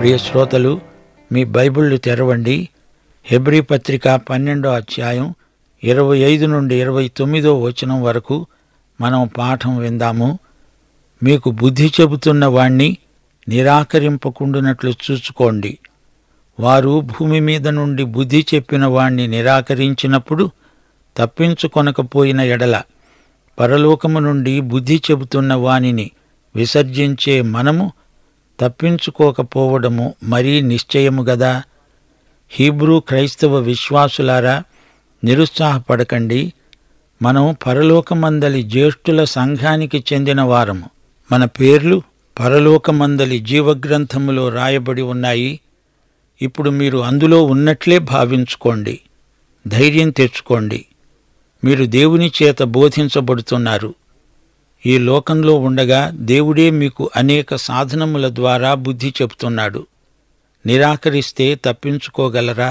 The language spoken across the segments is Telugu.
ప్రియ శ్రోతలు మీ బైబిళ్ళు తెరవండి హెబ్రి పత్రిక పన్నెండో అధ్యాయం ఇరవై ఐదు నుండి ఇరవై తొమ్మిదో వచనం వరకు మనం పాఠం విందాము మీకు బుద్ధి చెబుతున్న వాణ్ణి నిరాకరింపకుండునట్లు చూసుకోండి వారు భూమి మీద నుండి బుద్ధి చెప్పిన వాణ్ణి నిరాకరించినప్పుడు తప్పించుకొనకపోయిన ఎడల పరలోకము నుండి బుద్ధి చెబుతున్న వానిని విసర్జించే మనము తప్పించుకోకపోవడము మరీ నిశ్చయము గదా హీబ్రూ క్రైస్తవ విశ్వాసులారా నిరుత్సాహపడకండి మనం పరలోకమందలి జ్యేష్ఠుల సంఘానికి చెందిన వారము మన పేర్లు పరలోకమందలి జీవగ్రంథములో రాయబడి ఉన్నాయి ఇప్పుడు మీరు అందులో ఉన్నట్లే భావించుకోండి ధైర్యం తెచ్చుకోండి మీరు దేవుని చేత బోధించబడుతున్నారు ఈ లోకంలో ఉండగా దేవుడే మీకు అనేక సాధనముల ద్వారా బుద్ధి చెబుతున్నాడు నిరాకరిస్తే తప్పించుకోగలరా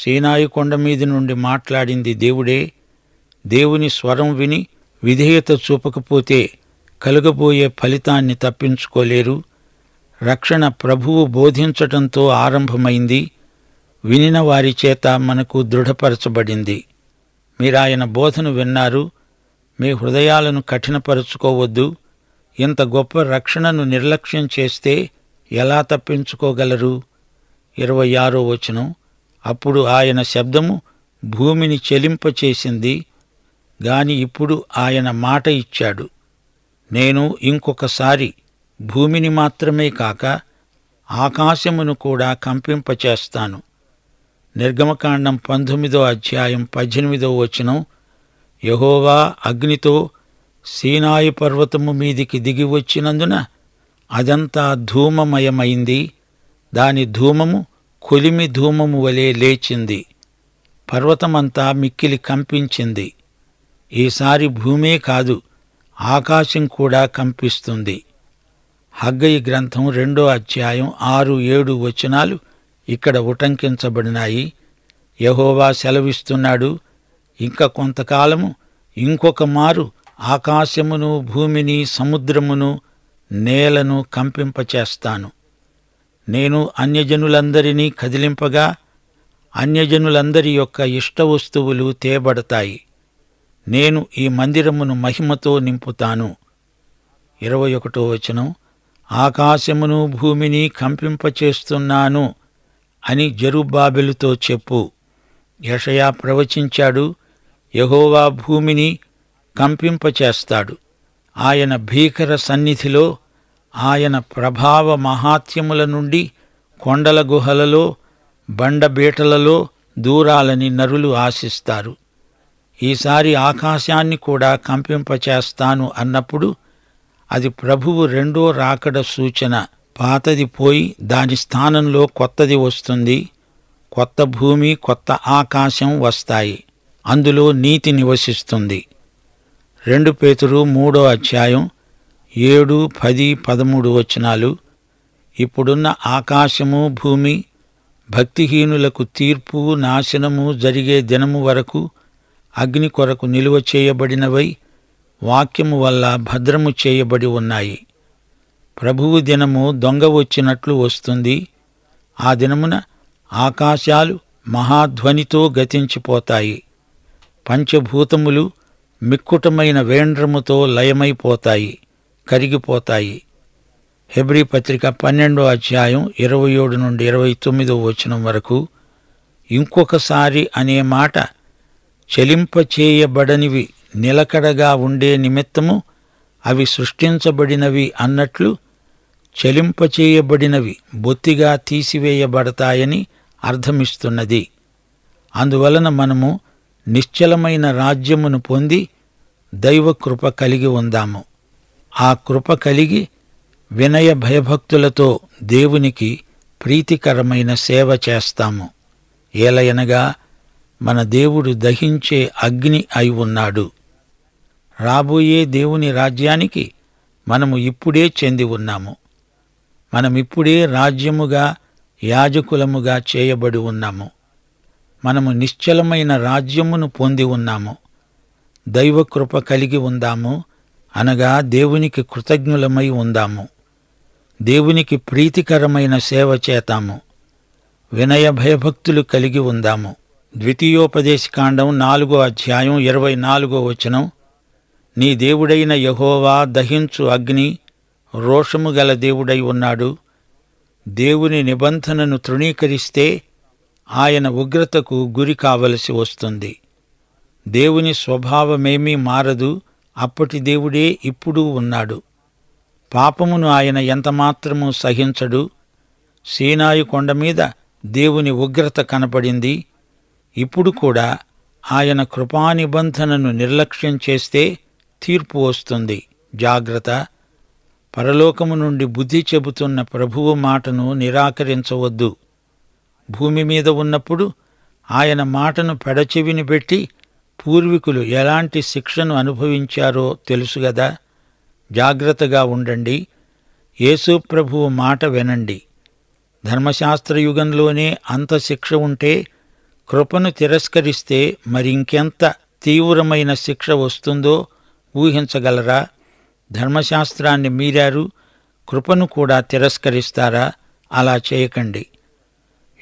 సీనాయి కొండ మీద నుండి మాట్లాడింది దేవుడే దేవుని స్వరం విని విధేయత చూపకపోతే కలుగబోయే ఫలితాన్ని తప్పించుకోలేరు రక్షణ ప్రభువు బోధించటంతో ఆరంభమైంది వినిన వారి చేత మనకు దృఢపరచబడింది మీరాయన బోధను విన్నారు మీ హృదయాలను కఠినపరుచుకోవద్దు ఇంత గొప్ప రక్షణను నిర్లక్ష్యం చేస్తే ఎలా తప్పించుకోగలరు ఇరవై ఆరో వచనం అప్పుడు ఆయన శబ్దము భూమిని చెలింపచేసింది గాని ఇప్పుడు ఆయన మాట ఇచ్చాడు నేను ఇంకొకసారి భూమిని మాత్రమే కాక ఆకాశమును కూడా కంపింపచేస్తాను నిర్గమకాండం పంతొమ్మిదో అధ్యాయం పద్దెనిమిదో వచనం యహోవా అగ్నితో సీనాయి పర్వతము మీదికి దిగి వచ్చినందున అదంతా ధూమమయమైంది దాని ధూమము కొలిమి ధూమము వలె లేచింది పర్వతమంతా మిక్కిలి కంపించింది ఈసారి భూమే కాదు ఆకాశం కూడా కంపిస్తుంది హగ్గయి గ్రంథం రెండో అధ్యాయం ఆరు ఏడు వచనాలు ఇక్కడ ఉటంకించబడినాయి యహోవా సెలవిస్తున్నాడు ఇంకా కొంతకాలము ఇంకొక మారు ఆకాశమును భూమిని సముద్రమును నేలను కంపింపచేస్తాను నేను అన్యజనులందరినీ కదిలింపగా అన్యజనులందరి యొక్క ఇష్టవస్తువులు తేబడతాయి నేను ఈ మందిరమును మహిమతో నింపుతాను ఇరవై ఒకటో వచనం ఆకాశమును భూమిని కంపింపచేస్తున్నాను అని జరుబాబెలుతో చెప్పు యషయా ప్రవచించాడు యహోవా భూమిని కంపింపచేస్తాడు ఆయన భీకర సన్నిధిలో ఆయన ప్రభావ మహాత్యముల నుండి కొండల గుహలలో బండబీటలలో దూరాలని నరులు ఆశిస్తారు ఈసారి ఆకాశాన్ని కూడా కంపింపచేస్తాను అన్నప్పుడు అది ప్రభువు రెండో రాకడ సూచన పాతది పోయి దాని స్థానంలో కొత్తది వస్తుంది కొత్త భూమి కొత్త ఆకాశం వస్తాయి అందులో నీతి నివసిస్తుంది రెండు పేతురు మూడో అధ్యాయం ఏడు పది పదమూడు వచనాలు ఇప్పుడున్న ఆకాశము భూమి భక్తిహీనులకు తీర్పు నాశనము జరిగే దినము వరకు అగ్ని కొరకు నిలువ చేయబడినవై వాక్యము వల్ల భద్రము చేయబడి ఉన్నాయి ప్రభువు దినము దొంగ వచ్చినట్లు వస్తుంది ఆ దినమున ఆకాశాలు మహాధ్వనితో గతించిపోతాయి పంచభూతములు మిక్కుటమైన వేండ్రముతో లయమైపోతాయి కరిగిపోతాయి హెబ్రి పత్రిక పన్నెండో అధ్యాయం ఇరవై ఏడు నుండి ఇరవై తొమ్మిదో వచనం వరకు ఇంకొకసారి అనే మాట చేయబడనివి నిలకడగా ఉండే నిమిత్తము అవి సృష్టించబడినవి అన్నట్లు చేయబడినవి బొత్తిగా తీసివేయబడతాయని అర్థమిస్తున్నది అందువలన మనము నిశ్చలమైన రాజ్యమును పొంది దైవకృప కలిగి ఉందాము ఆ కృప కలిగి వినయ భయభక్తులతో దేవునికి ప్రీతికరమైన సేవ చేస్తాము ఏలయనగా మన దేవుడు దహించే అగ్ని అయి ఉన్నాడు రాబోయే దేవుని రాజ్యానికి మనము ఇప్పుడే చెంది ఉన్నాము మనమిప్పుడే రాజ్యముగా యాజకులముగా చేయబడి ఉన్నాము మనము నిశ్చలమైన రాజ్యమును పొంది ఉన్నాము దైవకృప కలిగి ఉందాము అనగా దేవునికి కృతజ్ఞులమై ఉందాము దేవునికి ప్రీతికరమైన సేవ చేతాము వినయ భయభక్తులు కలిగి ఉందాము ద్వితీయోపదేశకాండం నాలుగో అధ్యాయం ఇరవై నాలుగో వచనం నీ దేవుడైన యహోవా దహించు అగ్ని రోషము గల దేవుడై ఉన్నాడు దేవుని నిబంధనను తృణీకరిస్తే ఆయన ఉగ్రతకు గురి కావలసి వస్తుంది దేవుని స్వభావమేమీ మారదు అప్పటి దేవుడే ఇప్పుడు ఉన్నాడు పాపమును ఆయన ఎంతమాత్రము సహించడు సీనాయు కొండ మీద దేవుని ఉగ్రత కనపడింది ఇప్పుడు కూడా ఆయన కృపానిబంధనను నిర్లక్ష్యం చేస్తే తీర్పు వస్తుంది జాగ్రత్త పరలోకము నుండి బుద్ధి చెబుతున్న ప్రభువు మాటను నిరాకరించవద్దు భూమి మీద ఉన్నప్పుడు ఆయన మాటను పెడచెవిని పెట్టి పూర్వీకులు ఎలాంటి శిక్షను అనుభవించారో తెలుసుగదా జాగ్రత్తగా ఉండండి యేసుప్రభువు మాట వినండి ధర్మశాస్త్రయుగంలోనే అంత శిక్ష ఉంటే కృపను తిరస్కరిస్తే మరింకెంత తీవ్రమైన శిక్ష వస్తుందో ఊహించగలరా ధర్మశాస్త్రాన్ని మీరారు కృపను కూడా తిరస్కరిస్తారా అలా చేయకండి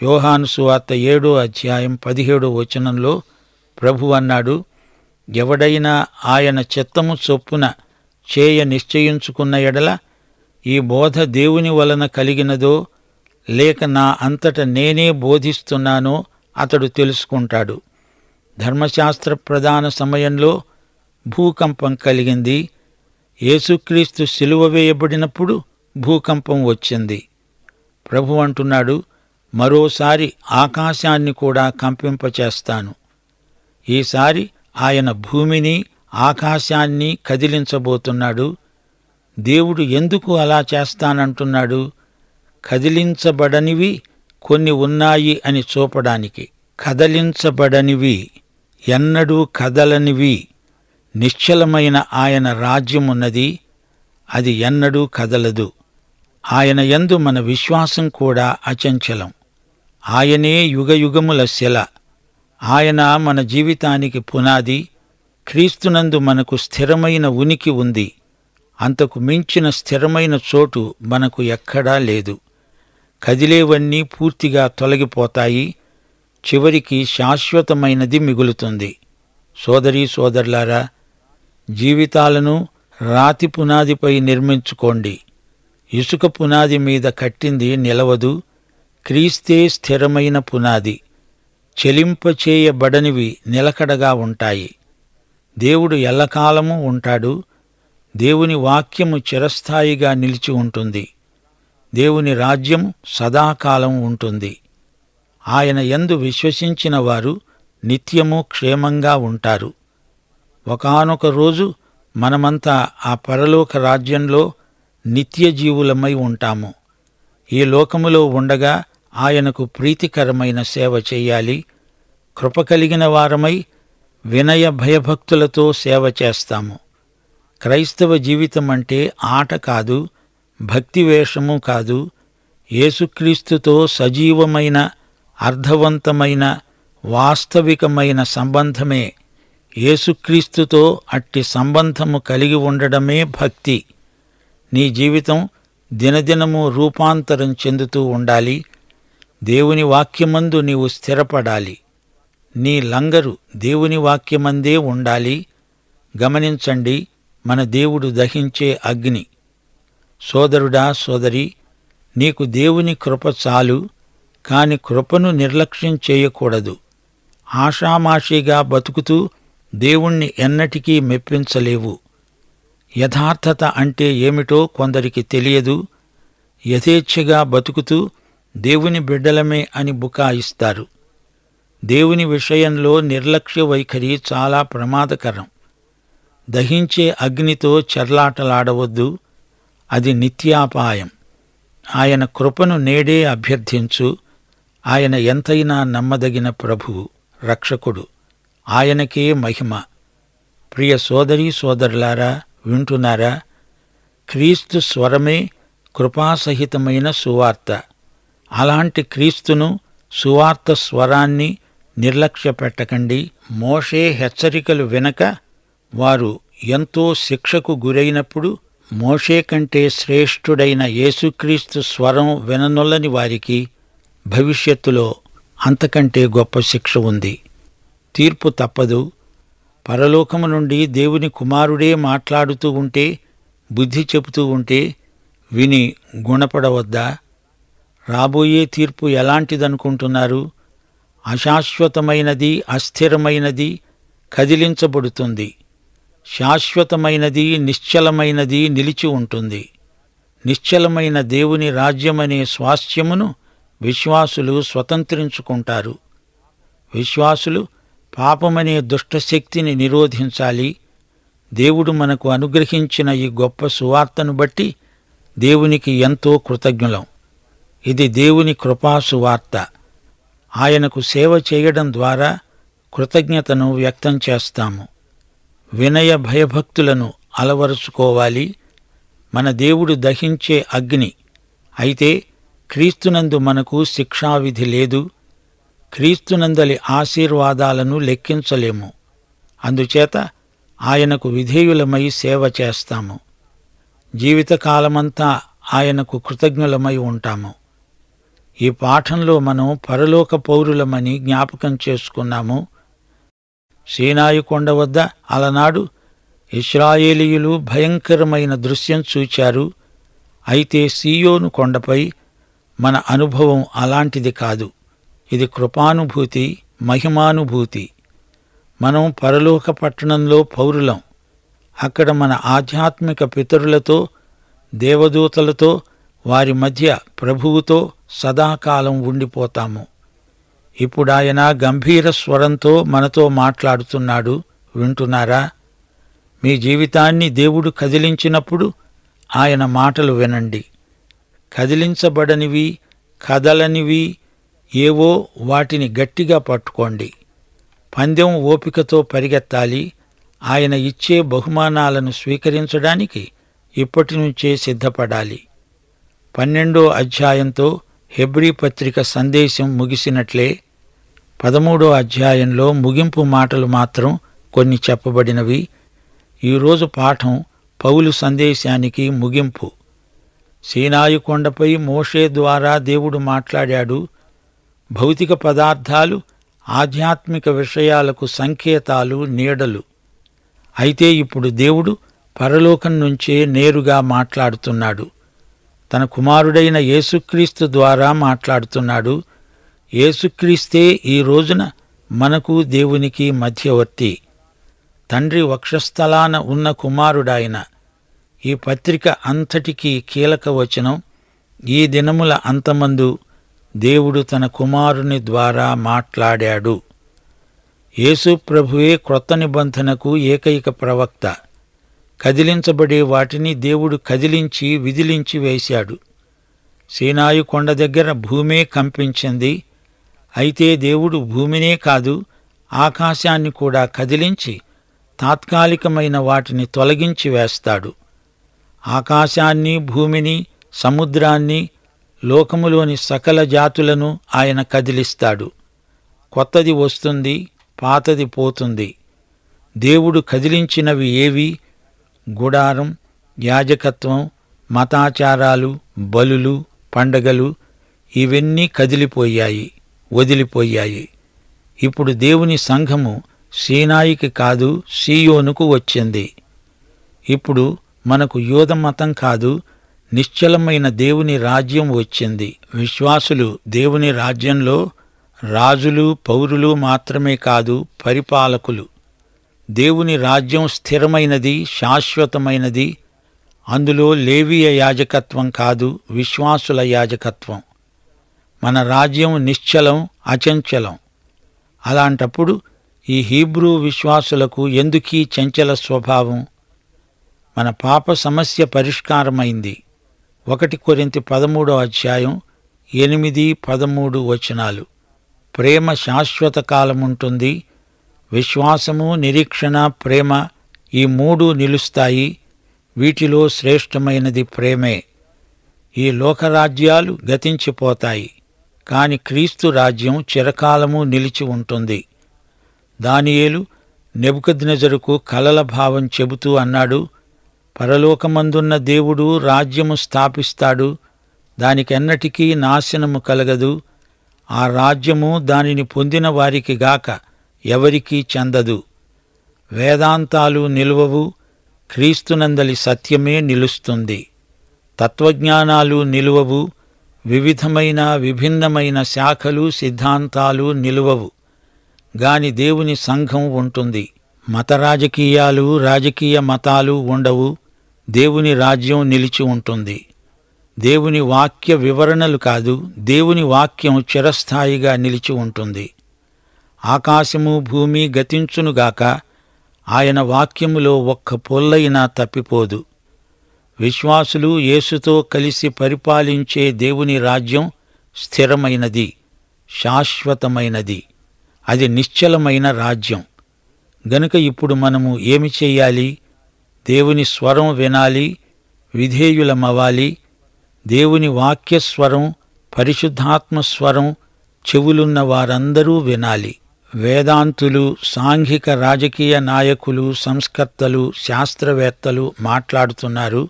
యోహాను సువార్త ఏడో అధ్యాయం పదిహేడో వచనంలో ప్రభు అన్నాడు ఎవడైనా ఆయన చెత్తము చొప్పున చేయ నిశ్చయించుకున్న ఎడల ఈ బోధ దేవుని వలన కలిగినదో లేక నా అంతట నేనే బోధిస్తున్నానో అతడు తెలుసుకుంటాడు ధర్మశాస్త్ర ప్రధాన సమయంలో భూకంపం కలిగింది యేసుక్రీస్తు సిలువ వేయబడినప్పుడు భూకంపం వచ్చింది ప్రభు అంటున్నాడు మరోసారి ఆకాశాన్ని కూడా కంపింపచేస్తాను ఈసారి ఆయన భూమిని ఆకాశాన్ని కదిలించబోతున్నాడు దేవుడు ఎందుకు అలా చేస్తానంటున్నాడు కదిలించబడనివి కొన్ని ఉన్నాయి అని చూపడానికి కదలించబడనివి ఎన్నడూ కదలనివి నిశ్చలమైన ఆయన రాజ్యమున్నది అది ఎన్నడూ కదలదు ఆయన యందు మన విశ్వాసం కూడా అచంచలం ఆయనే యుగయుగముల శిల ఆయన మన జీవితానికి పునాది క్రీస్తునందు మనకు స్థిరమైన ఉనికి ఉంది అంతకు మించిన స్థిరమైన చోటు మనకు ఎక్కడా లేదు కదిలేవన్నీ పూర్తిగా తొలగిపోతాయి చివరికి శాశ్వతమైనది మిగులుతుంది సోదరీ సోదరులారా జీవితాలను రాతి పునాదిపై నిర్మించుకోండి ఇసుక పునాది మీద కట్టింది నిలవదు క్రీస్తే స్థిరమైన పునాది చెలింపచేయబడనివి నిలకడగా ఉంటాయి దేవుడు ఎల్లకాలము ఉంటాడు దేవుని వాక్యము చిరస్థాయిగా నిలిచి ఉంటుంది దేవుని రాజ్యం సదాకాలం ఉంటుంది ఆయన ఎందు విశ్వసించిన వారు నిత్యము క్షేమంగా ఉంటారు ఒకనొక రోజు మనమంతా ఆ పరలోక రాజ్యంలో నిత్య జీవులమై ఉంటాము ఈ లోకములో ఉండగా ఆయనకు ప్రీతికరమైన సేవ చేయాలి కృప కలిగిన వారమై వినయ భయభక్తులతో సేవ చేస్తాము క్రైస్తవ జీవితం అంటే ఆట కాదు భక్తి వేషము కాదు యేసుక్రీస్తుతో సజీవమైన అర్థవంతమైన వాస్తవికమైన సంబంధమే యేసుక్రీస్తుతో అట్టి సంబంధము కలిగి ఉండడమే భక్తి నీ జీవితం దినదినము రూపాంతరం చెందుతూ ఉండాలి దేవుని వాక్యమందు నీవు స్థిరపడాలి నీ లంగరు దేవుని వాక్యమందే ఉండాలి గమనించండి మన దేవుడు దహించే అగ్ని సోదరుడా సోదరి నీకు దేవుని కృప చాలు కాని కృపను నిర్లక్ష్యం చేయకూడదు ఆషామాషీగా బతుకుతూ దేవుణ్ణి ఎన్నటికీ మెప్పించలేవు యథార్థత అంటే ఏమిటో కొందరికి తెలియదు యథేచ్ఛగా బతుకుతూ దేవుని బిడ్డలమే అని బుకాయిస్తారు దేవుని విషయంలో నిర్లక్ష్య వైఖరి చాలా ప్రమాదకరం దహించే అగ్నితో చెర్లాటలాడవద్దు అది నిత్యాపాయం ఆయన కృపను నేడే అభ్యర్థించు ఆయన ఎంతైనా నమ్మదగిన ప్రభువు రక్షకుడు ఆయనకే మహిమ ప్రియ సోదరీ సోదరులారా వింటున్నారా క్రీస్తు స్వరమే కృపాసహితమైన సువార్త అలాంటి క్రీస్తును సువార్త స్వరాన్ని నిర్లక్ష్య పెట్టకండి మోషే హెచ్చరికలు వినక వారు ఎంతో శిక్షకు గురైనప్పుడు మోషే కంటే శ్రేష్ఠుడైన యేసుక్రీస్తు స్వరం విననొల్లని వారికి భవిష్యత్తులో అంతకంటే గొప్ప శిక్ష ఉంది తీర్పు తప్పదు పరలోకము నుండి దేవుని కుమారుడే మాట్లాడుతూ ఉంటే బుద్ధి చెబుతూ ఉంటే విని గుణపడవద్దా రాబోయే తీర్పు ఎలాంటిదనుకుంటున్నారు అశాశ్వతమైనది అస్థిరమైనది కదిలించబడుతుంది శాశ్వతమైనది నిశ్చలమైనది నిలిచి ఉంటుంది నిశ్చలమైన దేవుని రాజ్యమనే స్వాస్థ్యమును విశ్వాసులు స్వతంత్రించుకుంటారు విశ్వాసులు పాపమనే దుష్టశక్తిని నిరోధించాలి దేవుడు మనకు అనుగ్రహించిన ఈ గొప్ప సువార్తను బట్టి దేవునికి ఎంతో కృతజ్ఞులం ఇది దేవుని కృపాసువార్త ఆయనకు సేవ చేయడం ద్వారా కృతజ్ఞతను వ్యక్తం చేస్తాము వినయ భయభక్తులను అలవరుచుకోవాలి మన దేవుడు దహించే అగ్ని అయితే క్రీస్తునందు మనకు శిక్షావిధి లేదు క్రీస్తునందలి ఆశీర్వాదాలను లెక్కించలేము అందుచేత ఆయనకు విధేయులమై సేవ చేస్తాము జీవితకాలమంతా ఆయనకు కృతజ్ఞులమై ఉంటాము ఈ పాఠంలో మనం పరలోక పౌరులమని జ్ఞాపకం చేసుకున్నాము సీనాయి కొండ వద్ద అలనాడు ఇస్రాయేలీయులు భయంకరమైన దృశ్యం చూచారు అయితే సీయోను కొండపై మన అనుభవం అలాంటిది కాదు ఇది కృపానుభూతి మహిమానుభూతి మనం పరలోక పట్టణంలో పౌరులం అక్కడ మన ఆధ్యాత్మిక పితరులతో దేవదూతలతో వారి మధ్య ప్రభువుతో సదాకాలం ఉండిపోతాము ఇప్పుడాయన గంభీర స్వరంతో మనతో మాట్లాడుతున్నాడు వింటున్నారా మీ జీవితాన్ని దేవుడు కదిలించినప్పుడు ఆయన మాటలు వినండి కదిలించబడనివి కదలనివి ఏవో వాటిని గట్టిగా పట్టుకోండి పందెం ఓపికతో పరిగెత్తాలి ఆయన ఇచ్చే బహుమానాలను స్వీకరించడానికి ఇప్పటి నుంచే సిద్ధపడాలి పన్నెండో అధ్యాయంతో హెబ్రీ పత్రిక సందేశం ముగిసినట్లే పదమూడో అధ్యాయంలో ముగింపు మాటలు మాత్రం కొన్ని చెప్పబడినవి ఈరోజు పాఠం పౌలు సందేశానికి ముగింపు సీనాయి కొండపై మోషే ద్వారా దేవుడు మాట్లాడాడు భౌతిక పదార్థాలు ఆధ్యాత్మిక విషయాలకు సంకేతాలు నీడలు అయితే ఇప్పుడు దేవుడు పరలోకం నుంచే నేరుగా మాట్లాడుతున్నాడు తన కుమారుడైన యేసుక్రీస్తు ద్వారా మాట్లాడుతున్నాడు యేసుక్రీస్తే ఈ రోజున మనకు దేవునికి మధ్యవర్తి తండ్రి వక్షస్థలాన ఉన్న కుమారుడాయన ఈ పత్రిక అంతటికీ కీలక వచనం ఈ దినముల అంతమందు దేవుడు తన కుమారుని ద్వారా మాట్లాడాడు యేసు ప్రభువే క్రొత్త నిబంధనకు ఏకైక ప్రవక్త కదిలించబడే వాటిని దేవుడు కదిలించి విదిలించి వేశాడు సీనాయు కొండ దగ్గర భూమే కంపించింది అయితే దేవుడు భూమినే కాదు ఆకాశాన్ని కూడా కదిలించి తాత్కాలికమైన వాటిని తొలగించి వేస్తాడు ఆకాశాన్ని భూమిని సముద్రాన్ని లోకములోని సకల జాతులను ఆయన కదిలిస్తాడు కొత్తది వస్తుంది పాతది పోతుంది దేవుడు కదిలించినవి ఏవి గుడారం యాజకత్వం మతాచారాలు బలులు పండగలు ఇవన్నీ కదిలిపోయాయి వదిలిపోయాయి ఇప్పుడు దేవుని సంఘము సీనాయికి కాదు సీయోనుకు వచ్చింది ఇప్పుడు మనకు యోధ మతం కాదు నిశ్చలమైన దేవుని రాజ్యం వచ్చింది విశ్వాసులు దేవుని రాజ్యంలో రాజులు పౌరులు మాత్రమే కాదు పరిపాలకులు దేవుని రాజ్యం స్థిరమైనది శాశ్వతమైనది అందులో లేవీయ యాజకత్వం కాదు విశ్వాసుల యాజకత్వం మన రాజ్యం నిశ్చలం అచంచలం అలాంటప్పుడు ఈ హీబ్రూ విశ్వాసులకు ఎందుకీ చంచల స్వభావం మన పాప సమస్య పరిష్కారమైంది ఒకటి కొరింత పదమూడో అధ్యాయం ఎనిమిది పదమూడు వచనాలు ప్రేమ శాశ్వత కాలముంటుంది విశ్వాసము నిరీక్షణ ప్రేమ ఈ మూడు నిలుస్తాయి వీటిలో శ్రేష్టమైనది ప్రేమే ఈ లోకరాజ్యాలు గతించిపోతాయి కాని క్రీస్తు రాజ్యం చిరకాలము నిలిచి ఉంటుంది దానియేలు నెబుకద్నజరుకు కలల భావం చెబుతూ అన్నాడు పరలోకమందున్న దేవుడు రాజ్యము స్థాపిస్తాడు దానికెన్నటికీ నాశనము కలగదు ఆ రాజ్యము దానిని పొందిన వారికి గాక ఎవరికీ చెందదు వేదాంతాలు నిలువవు క్రీస్తునందలి సత్యమే నిలుస్తుంది తత్వజ్ఞానాలు నిలువవు వివిధమైన విభిన్నమైన శాఖలు సిద్ధాంతాలు నిలువవు గాని దేవుని సంఘం ఉంటుంది మత రాజకీయాలు రాజకీయ మతాలు ఉండవు దేవుని రాజ్యం నిలిచి ఉంటుంది దేవుని వాక్య వివరణలు కాదు దేవుని వాక్యం చిరస్థాయిగా నిలిచి ఉంటుంది ఆకాశము భూమి గతించునుగాక ఆయన వాక్యములో ఒక్క పొల్లైనా తప్పిపోదు విశ్వాసులు యేసుతో కలిసి పరిపాలించే దేవుని రాజ్యం స్థిరమైనది శాశ్వతమైనది అది నిశ్చలమైన రాజ్యం గనుక ఇప్పుడు మనము ఏమి చేయాలి దేవుని స్వరం వినాలి విధేయులమవ్వాలి దేవుని వాక్యస్వరం పరిశుద్ధాత్మస్వరం చెవులున్న వారందరూ వినాలి వేదాంతులు సాంఘిక రాజకీయ నాయకులు సంస్కర్తలు శాస్త్రవేత్తలు మాట్లాడుతున్నారు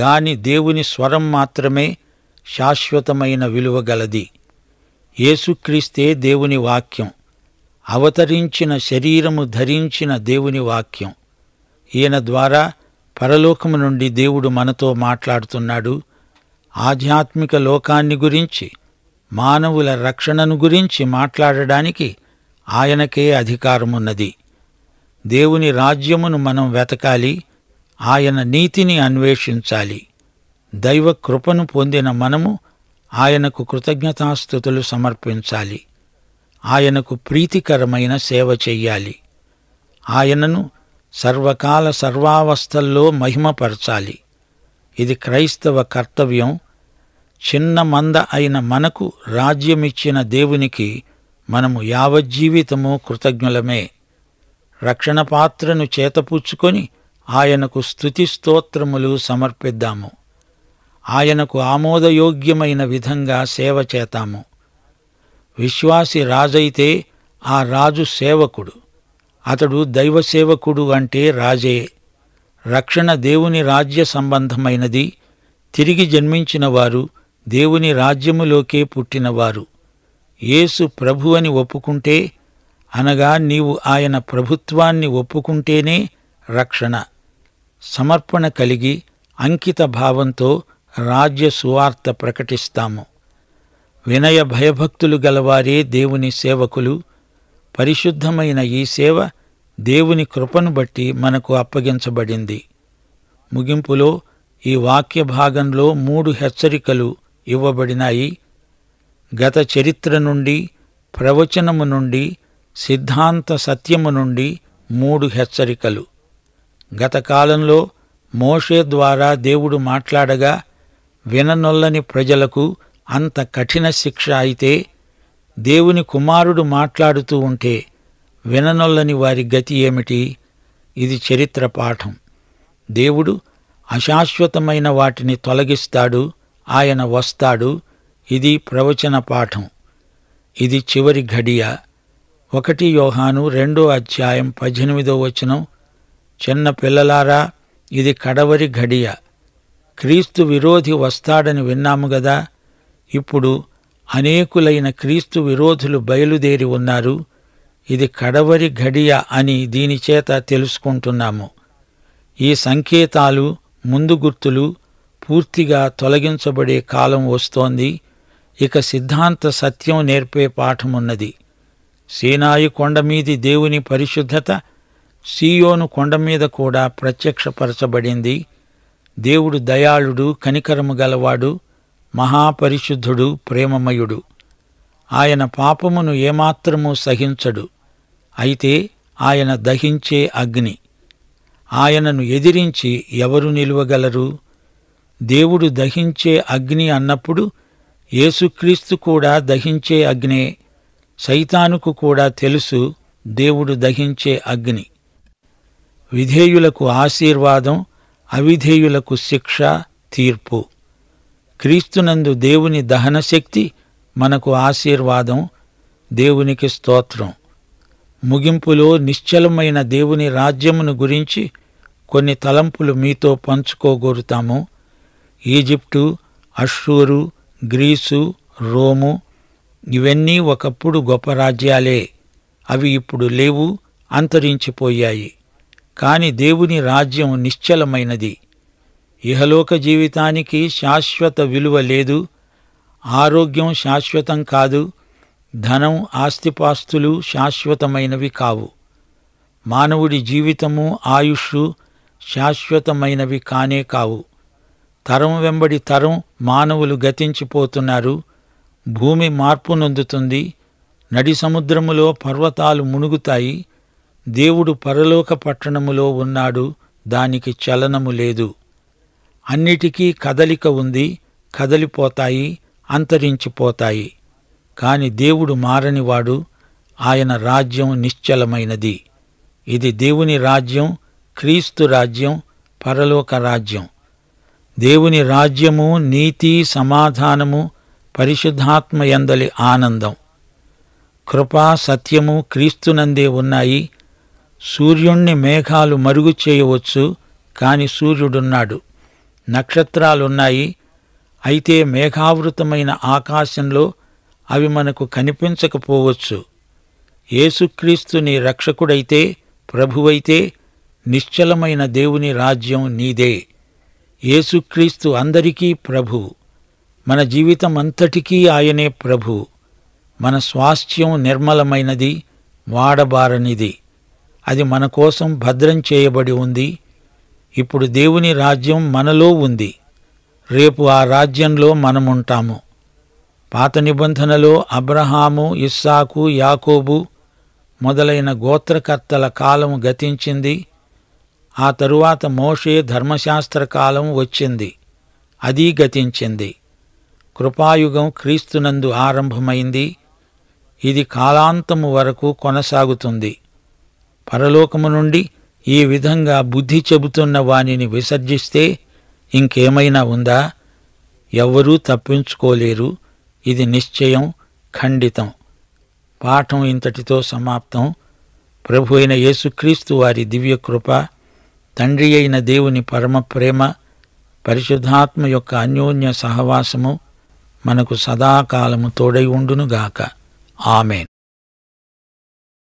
గాని దేవుని స్వరం మాత్రమే శాశ్వతమైన విలువగలది యేసుక్రీస్తే దేవుని వాక్యం అవతరించిన శరీరము ధరించిన దేవుని వాక్యం ఈయన ద్వారా పరలోకము నుండి దేవుడు మనతో మాట్లాడుతున్నాడు ఆధ్యాత్మిక లోకాన్ని గురించి మానవుల రక్షణను గురించి మాట్లాడడానికి ఆయనకే అధికారమున్నది దేవుని రాజ్యమును మనం వెతకాలి ఆయన నీతిని అన్వేషించాలి దైవ కృపను పొందిన మనము ఆయనకు కృతజ్ఞతాస్థుతులు సమర్పించాలి ఆయనకు ప్రీతికరమైన సేవ చెయ్యాలి ఆయనను సర్వకాల సర్వావస్థల్లో మహిమపరచాలి ఇది క్రైస్తవ కర్తవ్యం చిన్న మంద అయిన మనకు రాజ్యమిచ్చిన దేవునికి మనము యావజ్జీవితము కృతజ్ఞులమే రక్షణ పాత్రను చేతపుచ్చుకొని ఆయనకు స్థుతి స్తోత్రములు సమర్పిద్దాము ఆయనకు ఆమోదయోగ్యమైన విధంగా సేవ చేతాము విశ్వాసి రాజైతే ఆ రాజు సేవకుడు అతడు దైవసేవకుడు అంటే రాజే రక్షణ దేవుని రాజ్య సంబంధమైనది తిరిగి జన్మించినవారు దేవుని రాజ్యములోకే పుట్టినవారు యేసు ప్రభు అని ఒప్పుకుంటే అనగా నీవు ఆయన ప్రభుత్వాన్ని ఒప్పుకుంటేనే రక్షణ సమర్పణ కలిగి అంకిత భావంతో రాజ్య సువార్త ప్రకటిస్తాము వినయ భయభక్తులు గలవారే దేవుని సేవకులు పరిశుద్ధమైన ఈ సేవ దేవుని కృపను బట్టి మనకు అప్పగించబడింది ముగింపులో ఈ వాక్య భాగంలో మూడు హెచ్చరికలు ఇవ్వబడినాయి గత చరిత్ర నుండి ప్రవచనము నుండి సిద్ధాంత సత్యము నుండి మూడు హెచ్చరికలు గత కాలంలో మోషే ద్వారా దేవుడు మాట్లాడగా విననొల్లని ప్రజలకు అంత కఠిన శిక్ష అయితే దేవుని కుమారుడు మాట్లాడుతూ ఉంటే విననొల్లని వారి గతి ఏమిటి ఇది చరిత్ర పాఠం దేవుడు అశాశ్వతమైన వాటిని తొలగిస్తాడు ఆయన వస్తాడు ఇది ప్రవచన పాఠం ఇది చివరి ఘడియ ఒకటి యోహాను రెండో అధ్యాయం పద్దెనిమిదో వచనం చిన్న పిల్లలారా ఇది కడవరి ఘడియ క్రీస్తు విరోధి వస్తాడని విన్నాము గదా ఇప్పుడు అనేకులైన క్రీస్తు విరోధులు బయలుదేరి ఉన్నారు ఇది కడవరి ఘడియ అని దీనిచేత తెలుసుకుంటున్నాము ఈ సంకేతాలు ముందు గుర్తులు పూర్తిగా తొలగించబడే కాలం వస్తోంది ఇక సిద్ధాంత సత్యం నేర్పే పాఠమున్నది సీనాయి కొండమీది దేవుని పరిశుద్ధత సీయోను కొండమీద కూడా ప్రత్యక్షపరచబడింది దేవుడు దయాళుడు కనికరము గలవాడు మహాపరిశుద్ధుడు ప్రేమమయుడు ఆయన పాపమును ఏమాత్రము సహించడు అయితే ఆయన దహించే అగ్ని ఆయనను ఎదిరించి ఎవరు నిలువగలరు దేవుడు దహించే అగ్ని అన్నప్పుడు యేసుక్రీస్తు కూడా దహించే అగ్నే సైతానుకు కూడా తెలుసు దేవుడు దహించే అగ్ని విధేయులకు ఆశీర్వాదం అవిధేయులకు శిక్ష తీర్పు క్రీస్తునందు దేవుని దహనశక్తి మనకు ఆశీర్వాదం దేవునికి స్తోత్రం ముగింపులో నిశ్చలమైన దేవుని రాజ్యమును గురించి కొన్ని తలంపులు మీతో పంచుకోగోరుతాము ఈజిప్టు అషూరు గ్రీసు రోము ఇవన్నీ ఒకప్పుడు గొప్ప రాజ్యాలే అవి ఇప్పుడు లేవు అంతరించిపోయాయి కాని దేవుని రాజ్యం నిశ్చలమైనది ఇహలోక జీవితానికి శాశ్వత విలువ లేదు ఆరోగ్యం శాశ్వతం కాదు ధనం ఆస్తిపాస్తులు శాశ్వతమైనవి కావు మానవుడి జీవితము ఆయుష్ శాశ్వతమైనవి కానే కావు తరం వెంబడి తరం మానవులు గతించిపోతున్నారు భూమి మార్పు నొందుతుంది నడి సముద్రములో పర్వతాలు మునుగుతాయి దేవుడు పరలోక పట్టణములో ఉన్నాడు దానికి చలనము లేదు అన్నిటికీ కదలిక ఉంది కదలిపోతాయి అంతరించిపోతాయి కాని దేవుడు మారనివాడు ఆయన రాజ్యం నిశ్చలమైనది ఇది దేవుని రాజ్యం క్రీస్తు రాజ్యం పరలోక రాజ్యం దేవుని రాజ్యము నీతి సమాధానము పరిశుద్ధాత్మ ఎందలి ఆనందం కృపా సత్యము క్రీస్తునందే ఉన్నాయి సూర్యుణ్ణి మేఘాలు మరుగు చేయవచ్చు కాని సూర్యుడున్నాడు నక్షత్రాలున్నాయి అయితే మేఘావృతమైన ఆకాశంలో అవి మనకు కనిపించకపోవచ్చు ఏసుక్రీస్తుని నీ రక్షకుడైతే ప్రభువైతే నిశ్చలమైన దేవుని రాజ్యం నీదే యేసుక్రీస్తు అందరికీ ప్రభు మన జీవితం అంతటికీ ఆయనే ప్రభు మన స్వాస్థ్యం నిర్మలమైనది వాడబారనిది అది మన కోసం భద్రం చేయబడి ఉంది ఇప్పుడు దేవుని రాజ్యం మనలో ఉంది రేపు ఆ రాజ్యంలో మనముంటాము పాత నిబంధనలో అబ్రహాము ఇస్సాకు యాకోబు మొదలైన గోత్రకర్తల కాలం గతించింది ఆ తరువాత మోషే ధర్మశాస్త్ర కాలం వచ్చింది అది గతించింది కృపాయుగం క్రీస్తునందు ఆరంభమైంది ఇది కాలాంతము వరకు కొనసాగుతుంది పరలోకము నుండి ఈ విధంగా బుద్ధి చెబుతున్న వానిని విసర్జిస్తే ఇంకేమైనా ఉందా ఎవ్వరూ తప్పించుకోలేరు ఇది నిశ్చయం ఖండితం పాఠం ఇంతటితో సమాప్తం ప్రభు అయిన యేసుక్రీస్తు వారి దివ్యకృప తండ్రి అయిన దేవుని పరమ ప్రేమ పరిశుద్ధాత్మ యొక్క అన్యోన్య సహవాసము మనకు సదాకాలము తోడై ఉండునుగాక ఆమెన్